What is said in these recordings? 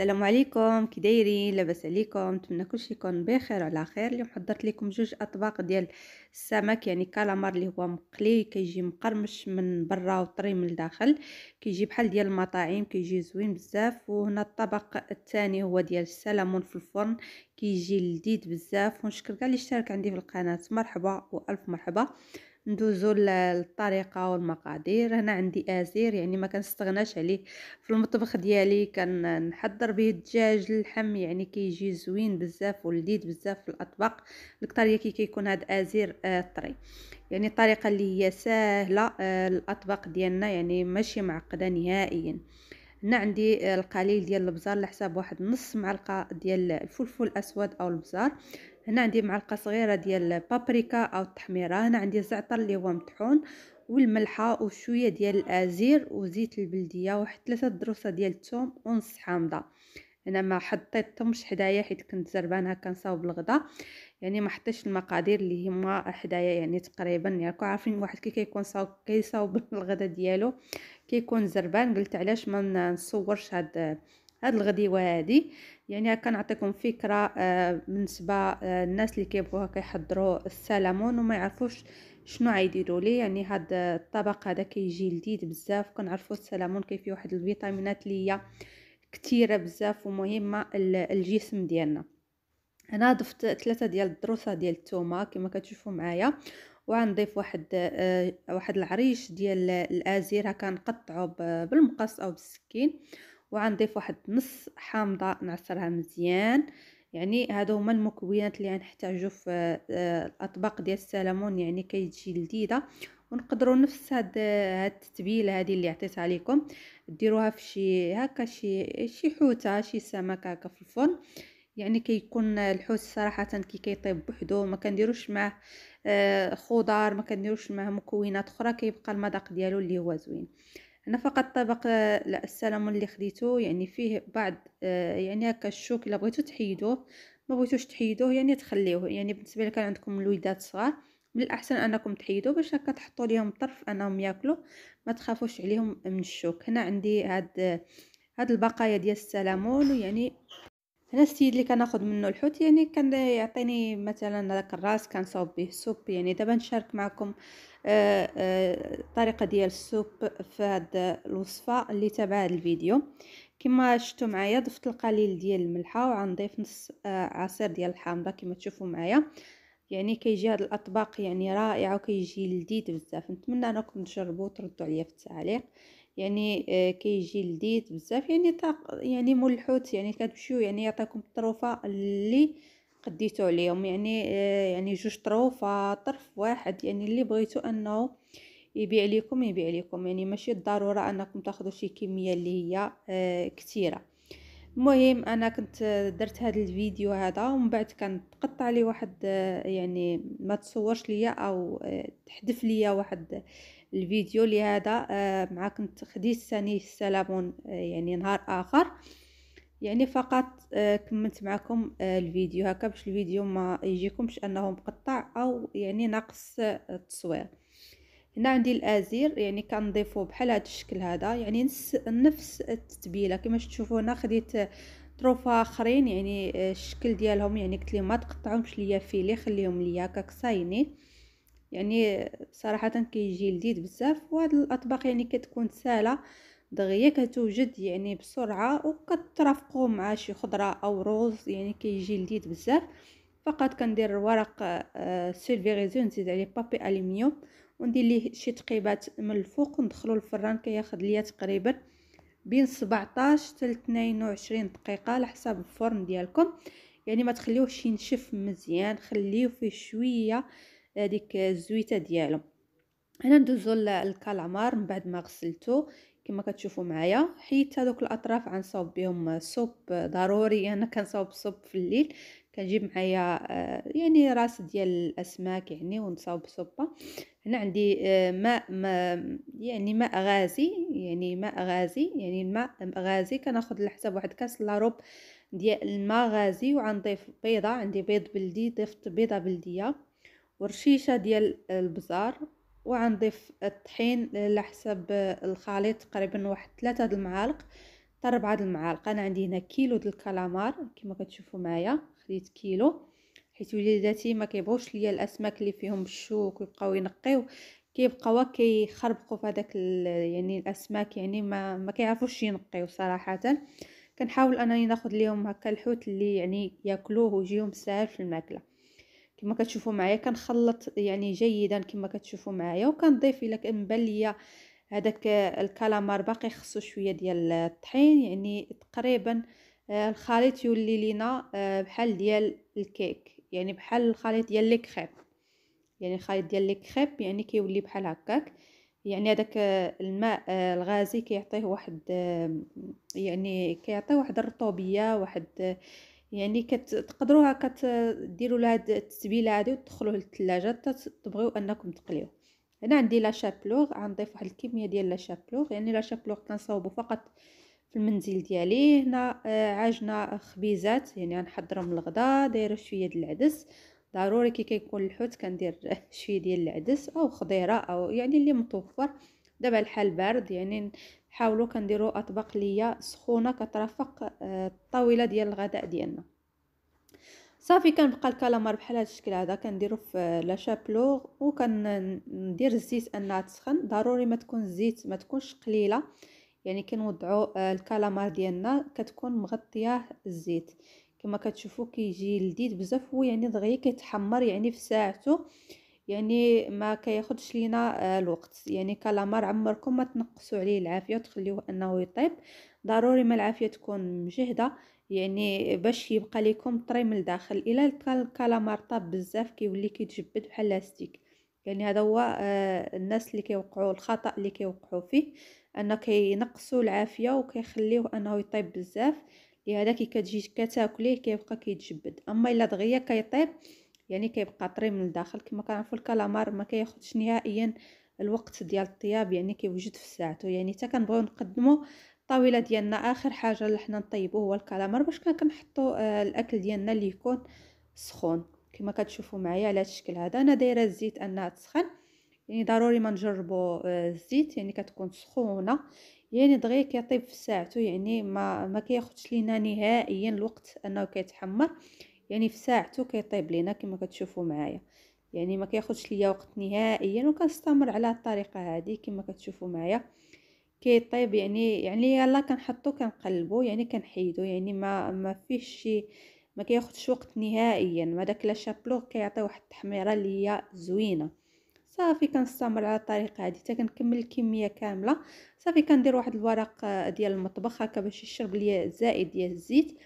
السلام عليكم كي دايرين لاباس عليكم نتمنى كلشي يكون بخير وعلى خير اليوم حضرت لكم جوج اطباق ديال السمك يعني كالامار اللي هو مقلي كيجي مقرمش من برا وطري من الداخل كيجي بحال ديال المطاعم كيجي زوين بزاف وهنا الطبق الثاني هو ديال السلمون في الفرن كيجي لذيذ بزاف ونشكر كاع اللي اشترك عندي في القناه مرحبا والف مرحبا ندوزو للطريقه والمقادير هنا عندي ازير يعني ما كنستغناش عليه في المطبخ ديالي كنحضر به الدجاج اللحم يعني كيجي زوين بزاف ولذيذ بزاف في الاطباق الكثريه كي كيكون هذا ازير آه، طري يعني الطريقه اللي هي سهله الاطباق آه، ديالنا يعني ماشي معقده نهائيا هنا عندي آه، القليل ديال البزار على حساب واحد نص معلقه ديال الفلفل الاسود او البزار هنا عندي معلقه صغيره ديال البابريكا او التحميره هنا عندي الزعتر اللي هو مطحون والملحه وشويه ديال الازير وزيت البلديه واحد ثلاثه دروسه ديال الثوم ونص حامضه انا ما حطيتهمش حدايا حيت كنت زربان هكا نصاوب الغدا يعني ما حطيتش المقادير اللي هما حدايا يعني تقريبا يعني عارفين واحد كي كيكون صاوب كيصاوب الغدا ديالو كيكون زربان قلت علاش ما نصورش هاد هاد الغديوه هادي يعني نعطيكم فكره آه بالنسبه آه الناس اللي كيبغوها كيحضروا السلمون وما يعرفوش شنو غيديروا ليه يعني هاد الطبق هذا كيجي لذيذ بزاف كنعرفوا السلمون كيفيه واحد الفيتامينات اللي هي كتيره بزاف ومهمه الجسم ديالنا هنا ضفت ثلاثه ديال الدروسه ديال الثومه كما كتشوفوا معايا وغنضيف واحد آه واحد العريش ديال الازير كنقطعو بالمقص او بالسكين وغنضيف واحد نص حامضه نعصرها مزيان يعني هادو هما المكونات اللي غنحتاجو في آه، الاطباق ديال السلمون يعني كيتجي لذيذه ونقدروا نفس هاد هاد التتبيله هذه اللي عطيتها عليكم ديروها في شي هكا شي شي حوته شي سمكه هكا في الفرن يعني كيكون كي الحوت صراحه كي كيطيب بوحدو ما كنديروش معاه آه، خضار ما كنديروش معاه مكونات اخرى كيبقى المذاق ديالو اللي هو زوين انا فقط طبق السلمون اللي خديته يعني فيه بعض آه، يعني هكا الشوك الا بغيتو تحيدوه ما بغيتوش تحيدوه يعني تخليوه يعني بالنسبه كان عندكم الويدات صغار من الاحسن انكم تحيدو باش هكا تحطوا ليهم طرف انهم ياكلوا ما تخافوش عليهم من الشوك هنا عندي هاد هاد البقايا ديال السلمون يعني هنا السيد اللي كناخذ منه الحوت يعني كان يعطيني مثلا هذاك الراس كنصاوب به السوب يعني دابا نشارك معكم الطريقه آه، آه، ديال السوب في هاد الوصفه اللي تابع هاد الفيديو كما شفتوا معايا ضفت القليل ديال الملحه وغنضيف نص آه، عصير ديال الحامضه كما تشوفوا معايا يعني كيجي هاد الاطباق يعني رائعه وكيجي لذيذ بزاف نتمنى انكم تجربوه وتردوا عليا في التعليق يعني آه، كيجي لذيذ بزاف يعني طاق يعني مول الحوت يعني كتمشيو يعني يعطيكم الطروفه اللي قديتو عليهم يعني آه، يعني جوج طروفه طرف واحد يعني اللي بغيتو انه يبيع لكم يبيع لكم يعني ماشي الضروره انكم تاخذوا شي كميه اللي هي آه، كثيره المهم انا كنت درت هذا الفيديو هذا ومن بعد كان تقطع لي واحد يعني ما تصورش ليا او آه، تحذف ليا واحد الفيديو لهذا آه، مع كنت خديت ثاني السلامون آه، يعني نهار اخر يعني فقط كملت معكم الفيديو هكا باش الفيديو ما يجيكمش انه مقطع او يعني ناقص التصوير هنا عندي الازير يعني كنضيفو بحال هذا الشكل هذا يعني نفس التتبيله كما تشوفوا هنا خديت طروفا اخرين يعني الشكل ديالهم يعني قلت لهم ما تقطعهمش ليا فيلي خليهم ليا هكاك صاينين يعني صراحه كيجي لذيذ بزاف وهاد الاطباق يعني كتكون ساهله دغيا كتوجد يعني بسرعه وكترافقو مع شي خضره او روز يعني كيجي لذيذ بزاف فقط كندير ورق آه، سيلفيغيزو نزيد عليه بابي الومنيوم وندير ليه شي تقيبات من الفوق وندخلو الفران كياخد ليا تقريبا بين 17 حتى 22 دقيقه على حساب الفرن ديالكم يعني ما تخليوهش ينشف مزيان خليوه فيه شويه هذيك آه، الزويته ديالو هنا ندوزو للكالامار من بعد ما غسلته كما كتشوفوا معايا حيدت هذوك الاطراف غنصاوب بهم صوب ضروري انا كنصاوب صوب في الليل كنجيب معايا آه، يعني راس ديال الاسماك يعني ونصاوب صوبه هنا عندي آه، ماء, ماء يعني ماء غازي يعني ماء غازي يعني الماء غازي كناخذ حساب واحد كاس لاروب ديال الماء غازي وعنضيف بيضه عندي بيض بلدي ضفت بيضه بلديه ورشيشه ديال البزار وغنضيف الطحين على حساب الخليط تقريبا واحد ثلاثة د المعالق حتى ربعة د المعالق انا عندي هنا كيلو د الكالامار كما كتشوفوا معايا خديت كيلو حيت وليداتي ما كيبغوش ليا الاسماك اللي فيهم الشوك ويبقاو ينقيو كيبقاو كيخربقوا في هذاك يعني الاسماك يعني ما ما كيعرفوش ينقيو صراحه كنحاول انني ناخذ ليهم هكا الحوت اللي يعني ياكلوه ويجيهم ساهل في الماكله كما كتشوفوا معايا كنخلط يعني جيدا كما كتشوفوا معايا وكنضيف الا كنبان ليا هذاك الكالامار باقي خصو شويه ديال الطحين يعني تقريبا آه، الخليط يولي لينا آه، بحال ديال الكيك يعني بحال الخليط ديال لي كريب يعني الخليط ديال لي كريب يعني كيولي بحال هكاك يعني هذاك آه، الماء الغازي كيعطيه واحد يعني كيعطي واحد الرطوبيه واحد يعني كتقدروا هكا ديروا له هاد التتبيله هذه وتدخلوه للثلاجه حتى تبغيو انكم تقليوه هنا عندي لا شابلوغ غنضيف واحد الكميه ديال لا شابلوغ يعني لا شابلوغ كنصاوبو فقط في المنزل ديالي هنا آه، عجنه خبيزات يعني غنحضرهم للغدا دايره شويه ديال العدس ضروري كي كيكون الحوت كندير شويه ديال العدس او خضيره او يعني اللي متوفر دابا الحال بارد يعني حاولوا كنديرو اطباق ليا سخونه كترافق الطاوله آه، ديال الغداء ديالنا صافي كنبقى الكالامار بحال هذا الشكل هذا كنديرو في لا شابلو وكندير الزيت انها تسخن ضروري ما تكون الزيت ما تكونش قليله يعني كنوضعوا آه، الكالامار ديالنا كتكون مغطياه الزيت كما كتشوفوا كيجي لذيذ بزاف ويعني يعني دغيا كيتحمر يعني في ساعته يعني ما كياخدش لينا آه، الوقت يعني كالامار عمركم ما تنقصوا عليه العافيه وتخليوه انه يطيب ضروري ما العافيه تكون مجهده يعني باش يبقى لكم طري من الداخل الا الكالامار طاب بزاف كيولي كيتجبد بحال لاستيك يعني هذا هو آه، الناس اللي كيوقعوا الخطا اللي كيوقعوا فيه انه كينقصوا العافيه وكيخليوه انه يطيب بزاف لهذا كي كتجي كتاكليه كيبقى كيتجبد اما الا دغيا كيطيب يعني كيبقى طري من الداخل كما كنعرفوا الكالامار ما كياخذش نهائيا الوقت ديال الطياب يعني كيوجد في ساعته يعني حتى كنبغيو نقدمو الطاوله ديالنا اخر حاجه اللي حنا نطيبو هو الكالامار باش كنحطو آه، الاكل ديالنا اللي يكون سخون كما كتشوفوا معايا على هذا الشكل هذا انا دايره الزيت انها تسخن يعني ضروري ما نجربو آه، الزيت يعني كتكون سخونه يعني دغيا كيطيب في ساعته يعني ما ما كياخذش لينا نهائيا الوقت انه كيتحمر يعني في ساعته كيطيب لينا كما كتشوفوا معايا يعني ما كياخذش ليا وقت نهائيا وكنستمر على الطريقه هذه كما كتشوفوا معايا كيطيب يعني يعني يلا كنحطو كنقلبو يعني كنحيدو يعني ما ما فيهش شي ما كياخذش وقت نهائيا ما داك لا شابلو كيعطي واحد التحميره ليا هي زوينه صافي كنستمر على الطريقه هذه حتى كنكمل الكميه كامله صافي كندير واحد الورق ديال المطبخ هكا باش يشرب ليا زائد ديال الزيت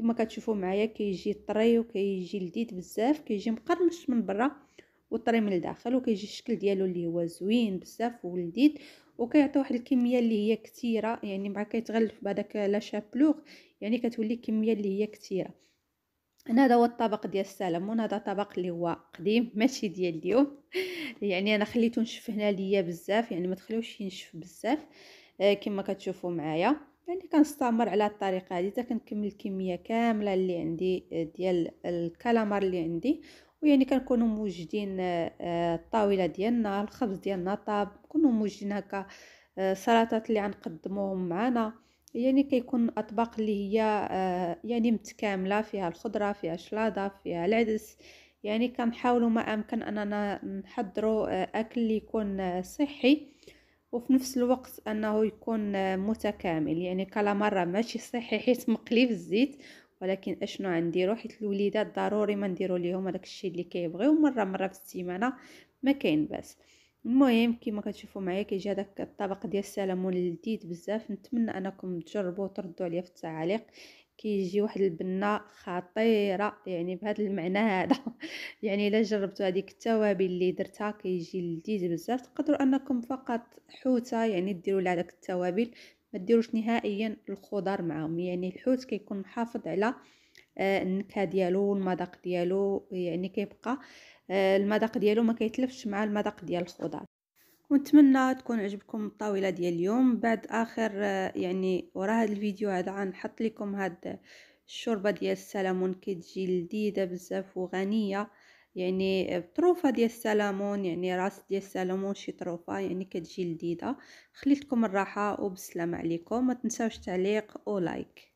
كما كتشوفوا معايا كيجي طري وكيجي لذيذ بزاف كيجي مقرمش من برا وطري من الداخل وكيجي الشكل ديالو اللي هو زوين بزاف ولذيذ وكيعطي واحد الكميه اللي هي كثيره يعني مع كيتغلف بهذاك لا شابلوغ يعني كتولي كميه اللي هي كثيره هذا هو الطبق ديال السلمون هذا طبق اللي هو قديم ماشي ديال اليوم يعني انا خليته نشف هنا ليا بزاف يعني ما تخليوش ينشف بزاف آه كما كتشوفوا معايا يعني كنستمر على الطريقه هذه حتى كنكمل الكميه كامله اللي عندي آه، ديال الكالامار اللي عندي ويعني كنكونوا موجدين آه، آه، الطاوله ديالنا الخبز ديالنا طاب كنكونوا موجدين هكا سلطات اللي غنقدموهم معنا يعني كيكون اطباق اللي هي يعني متكامله فيها الخضره فيها الشلاضه فيها العدس يعني كنحاولوا ما امكن اننا نحضروا اكل اللي يكون صحي وفي نفس الوقت انه يكون متكامل يعني كلا مره ماشي صحي حيت مقلي في الزيت ولكن اشنو غنديرو حيت الوليدات ضروري ما نديرو ليهم هذاك الشيء اللي كيبغيو مره مره في السيمانه ما كاين باس المهم كما كتشوفوا معايا كيجي هذاك الطبق ديال السلمون لذيذ بزاف نتمنى انكم تجربوه وتردوا عليا في التعاليق كيجي واحد البنه خطيره يعني بهذا المعنى هذا يعني الا جربتوا هذيك التوابل اللي درتها كيجي لذيذ بزاف تقدروا انكم فقط حوته يعني ديروا لها داك التوابل ما ديروش نهائيا الخضر معاهم يعني الحوت كيكون محافظ على آه، النكهه ديالو والمذاق ديالو يعني كيبقى آه، المذاق ديالو ما كيتلفش مع المذاق ديال الخضر ونتمنى تكون عجبكم الطاوله ديال اليوم بعد اخر آه، يعني ورا هذا الفيديو هذا غنحط لكم هاد الشوربه ديال السلمون كتجي لذيذه بزاف وغنيه يعني طروفة ديال السلمون يعني راس ديال السلمون شي طروفه يعني كتجي لذيذه خليتكم الراحه وبسلام عليكم ما تنساوش تعليق ولايك